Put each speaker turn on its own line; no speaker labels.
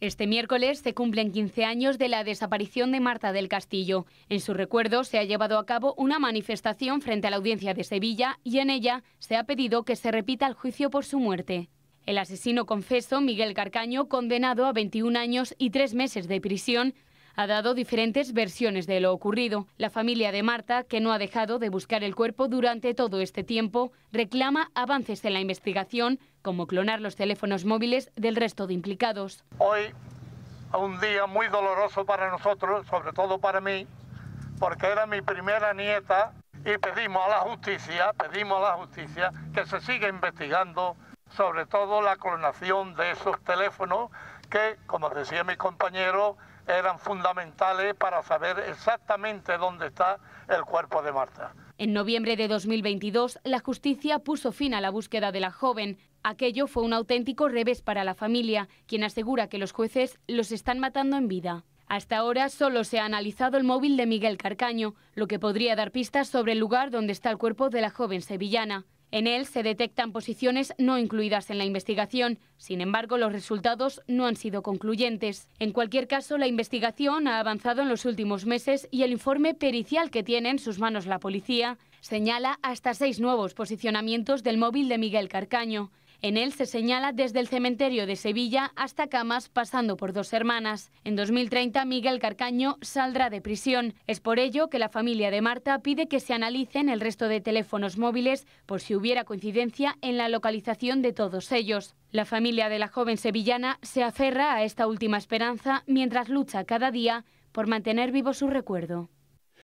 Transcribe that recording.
Este miércoles se cumplen 15 años de la desaparición de Marta del Castillo. En su recuerdo se ha llevado a cabo una manifestación frente a la audiencia de Sevilla y en ella se ha pedido que se repita el juicio por su muerte. El asesino confeso, Miguel Carcaño, condenado a 21 años y 3 meses de prisión, ha dado diferentes versiones de lo ocurrido. La familia de Marta, que no ha dejado de buscar el cuerpo durante todo este tiempo, reclama avances en la investigación, como clonar los teléfonos móviles del resto de implicados.
Hoy un día muy doloroso para nosotros, sobre todo para mí, porque era mi primera nieta y pedimos a la justicia, pedimos a la justicia que se siga investigando sobre todo la clonación de esos teléfonos que, como decía mi compañero, eran fundamentales para saber exactamente dónde está el cuerpo de Marta.
En noviembre de 2022, la justicia puso fin a la búsqueda de la joven. Aquello fue un auténtico revés para la familia, quien asegura que los jueces los están matando en vida. Hasta ahora solo se ha analizado el móvil de Miguel Carcaño, lo que podría dar pistas sobre el lugar donde está el cuerpo de la joven sevillana. En él se detectan posiciones no incluidas en la investigación. Sin embargo, los resultados no han sido concluyentes. En cualquier caso, la investigación ha avanzado en los últimos meses y el informe pericial que tiene en sus manos la policía señala hasta seis nuevos posicionamientos del móvil de Miguel Carcaño. En él se señala desde el cementerio de Sevilla hasta Camas, pasando por dos hermanas. En 2030, Miguel Carcaño saldrá de prisión. Es por ello que la familia de Marta pide que se analicen el resto de teléfonos móviles por si hubiera coincidencia en la localización de todos ellos. La familia de la joven sevillana se aferra a esta última esperanza mientras lucha cada día por mantener vivo su recuerdo.